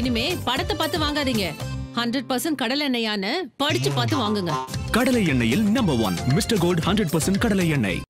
இனிமே படத்தை பார்த்து வாங்காதீங்க ஹண்ட்ரட் பர்சன்ட் கடலை எண்ணெயான படிச்சு பார்த்து வாங்குங்க கடலை எண்ணெயில் number one mister gold hundred percent கடலை எண்ணெய்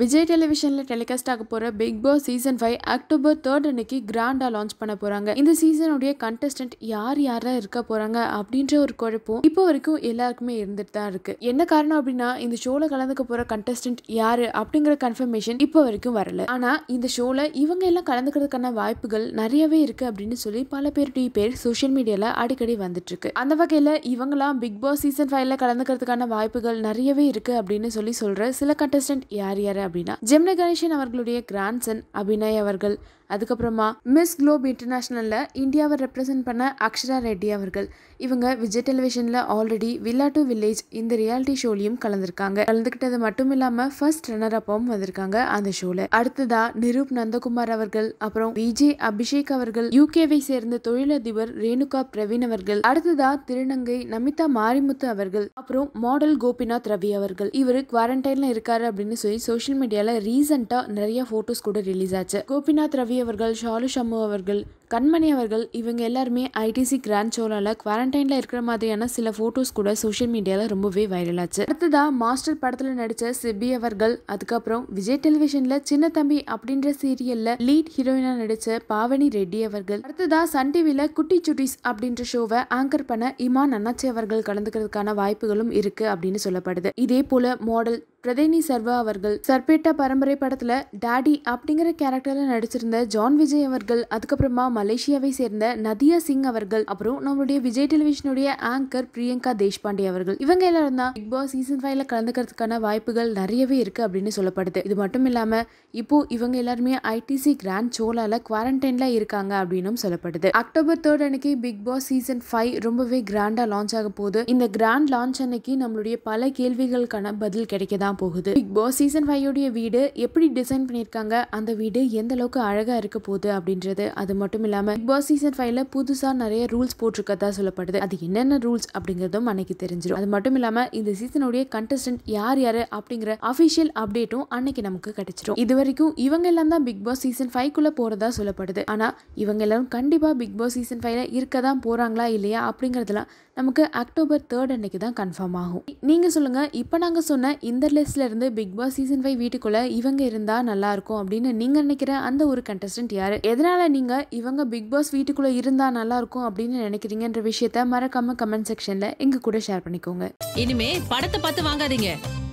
விஜய் டெலிவிஷனில் டெலிகாஸ்ட் ஆக போகிற big boss season five October third அன்னைக்கு கிராண்டாக லான்ச் பண்ண போகிறாங்க இந்த சீசனுடைய கண்டஸ்டன்ட் யார் யாராக இருக்க போகிறாங்க அப்படின்ற ஒரு குழப்பம் இப்போ வரைக்கும் எல்லாருக்குமே இருந்துட்டு தான் இருக்குது என்ன காரணம் அப்படின்னா இந்த ஷோவில் கலந்துக்க போகிற கண்டஸ்டன்ட் யார் அப்படிங்கிற கன்ஃபர்மேஷன் இப்போ வரைக்கும் வரல ஆனால் இந்த ஷோவில் இவங்க எல்லாம் கலந்துக்கிறதுக்கான வாய்ப்புகள் நிறையவே இருக்குது அப்படின்னு சொல்லி பல பேருடைய பேர் சோஷியல் மீடியாவில் அடிக்கடி வந்துட்டுருக்கு அந்த வகையில் இவங்கெல்லாம் பிக் பாஸ் சீசன் ஃபைவ்ல கலந்துக்கிறதுக்கான வாய்ப்புகள் நிறையவே இருக்குது அப்படின்னு சொல்லி சொல்கிற சில கண்டஸ்டன்ட் யார் யார் அப்படின்னா ஜெம்னி கணேசன் அவர்களுடைய கிராண்ட்சன் அபிநய் அவர்கள் அதுக்கப்புறமா மிஸ் குளோப் இன்டர்நேஷ்னலில் இந்தியாவை ரெப்ரசென்ட் பண்ண அக்ஷரா ரெட்டி அவர்கள் இவங்க விஜய் டெலிவிஷனில் ஆல்ரெடி வில்லா டு வில்லேஜ் இந்த ரியாலிட்டி ஷோலையும் கலந்துருக்காங்க கலந்துக்கிட்டது மட்டும் இல்லாமல் ஃபர்ஸ்ட் ரன்னர் அப்பாவும் வந்திருக்காங்க அந்த ஷோவில் அடுத்ததா நிரூப் நந்தகுமார் அவர்கள் அப்புறம் விஜே அபிஷேக் அவர்கள் யூகேவை சேர்ந்த தொழிலதிபர் ரேணுகா பிரவீன் அவர்கள் அடுத்ததா திருநங்கை நமிதா மாரிமுத்து அவர்கள் அப்புறம் மாடல் கோபிநாத் ரவி அவர்கள் இவர் குவாரண்டைன்ல இருக்காரு அப்படின்னு சொல்லி சோஷியல் மீடியால ரீசெண்டா நிறைய போட்டோஸ் கூட ரிலீஸ் ஆச்சு கோபிநாத் ரவி ரவி அவர்கள் ஷாலு ஷம்மு அவர்கள் கண்மணி அவர்கள் இவங்க எல்லாருமே ஐடிசி கிராண்ட் ஷோலால் குவாரண்டைனில் இருக்கிற மாதிரியான சில ஃபோட்டோஸ் கூட சோஷியல் மீடியாவில் ரொம்பவே வைரல் ஆச்சு அடுத்ததாக மாஸ்டர் படத்தில் நடித்த சிபி அவர்கள் அதுக்கப்புறம் விஜய் டெலிவிஷனில் சின்ன தம்பி அப்படின்ற சீரியலில் லீட் ஹீரோயினாக நடித்த பாவனி ரெட்டி அவர்கள் அடுத்ததாக சன் டிவியில் குட்டி சுட்டிஸ் அப்படின்ற ஷோவை ஆங்கர் பண்ண இமான் அண்ணாச்சி அவர்கள் கலந்துக்கிறதுக்கான வாய்ப்புகளும் இருக்குது அப்படின்னு சொல்லப்படுது இதே போல மாடல் பிரதேனி சர்வா அவர்கள் சர்பேட்டா பரம்பரை படத்தில் டாடி அப்படிங்கிற கேரக்டரில் நடிச்சிருந்த ஜான் விஜய் அவர்கள் அதுக்கப்புறமா மலேசியாவை சேர்ந்த நதியா சிங் அவர்கள் அப்புறம் நம்மளுடைய விஜய் டெலிவிஷனுடைய ஆங்கர் பிரியங்கா தேஷ்பாண்டே அவர்கள் இவங்க எல்லாரும் தான் பிக் பாஸ் சீசன் ஃபைவ்ல கலந்துக்கிறதுக்கான வாய்ப்புகள் நிறையவே இருக்கு அப்படின்னு சொல்லப்படுது இது மட்டும் இல்லாம இப்போ இவங்க எல்லாருமே ஐடிசி கிராண்ட் சோலால குவாரண்டைன்ல இருக்காங்க அப்படின்னும் சொல்லப்படுது அக்டோபர் தேர்ட் அன்னைக்கு பிக் பாஸ் சீசன் ஃபைவ் ரொம்பவே கிராண்டா லான்ச் ஆக போகுது இந்த கிராண்ட் லான்ச் அன்னைக்கு நம்மளுடைய பல கேள்விகளுக்கான பதில் கிடைக்க தான் போகுது பிக் பாஸ் சீசன் ஃபைவ் உடைய வீடு எப்படி டிசைன் பண்ணியிருக்காங்க அந்த வீடு எந்த அளவுக்கு அழகா இருக்க போகுது அப்படின்றது அது மட்டும் மட்டும் இல்லாமல் பிக் பாஸ் சீசன் ஃபைவ்ல புதுசாக நிறைய ரூல்ஸ் போட்டிருக்கதா சொல்லப்படுது அது என்னென்ன ரூல்ஸ் அப்படிங்கிறதும் அன்னைக்கு தெரிஞ்சிடும் அது மட்டும் இல்லாமல் இந்த சீசனுடைய கண்டஸ்டன்ட் யார் யார் அப்படிங்கிற அபிஷியல் அப்டேட்டும் அன்னைக்கு நமக்கு கிடைச்சிடும் இது வரைக்கும் இவங்க எல்லாம் தான் பிக் பாஸ் சீசன் ஃபைவ் குள்ள போறதா சொல்லப்படுது ஆனால் இவங்க எல்லாரும் கண்டிப்பாக பிக் பாஸ் சீசன் ஃபைவ்ல இருக்க தான் போறாங்களா இல்லையா அப்படிங்கிறதுலாம் நமக்கு அக்டோபர் தேர்ட் அன்னைக்கு தான் கன்ஃபார்ம் ஆகும் நீங்கள் சொல்லுங்கள் இப்போ நாங்கள் சொன்ன இந்த லிஸ்ட்ல இருந்து பிக் பாஸ் சீசன் ஃபைவ் வீட்டுக்குள்ளே இவங்க இருந்தால் நல்லா இருக்கும் அப்படின்னு நீங்கள் நினைக்கிற அந்த ஒரு கண்டஸ்டன்ட் யார் எதனால நீங்கள் இவங்க நாங்கள் பிக் பாஸ் வீட்டுக்குள்ள இருந்தா நல்லா இருக்கும் அப்படின்னு நினைக்கிறீங்கன்ற விஷயத்த மறக்காம கமெண்ட் செக்ஷன்ல எங்க கூட ஷேர் பண்ணிக்கோங்க இனிமே படத்தை பார்த்து வாங்காதீங்க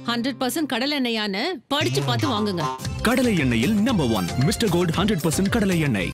ஹண்ட்ரட் பர்சன்ட் கடலை எண்ணெயான படிச்சு பார்த்து வாங்குங்க கடலை எண்ணெயில் number one mister gold hundred percent கடலை எண்ணெய்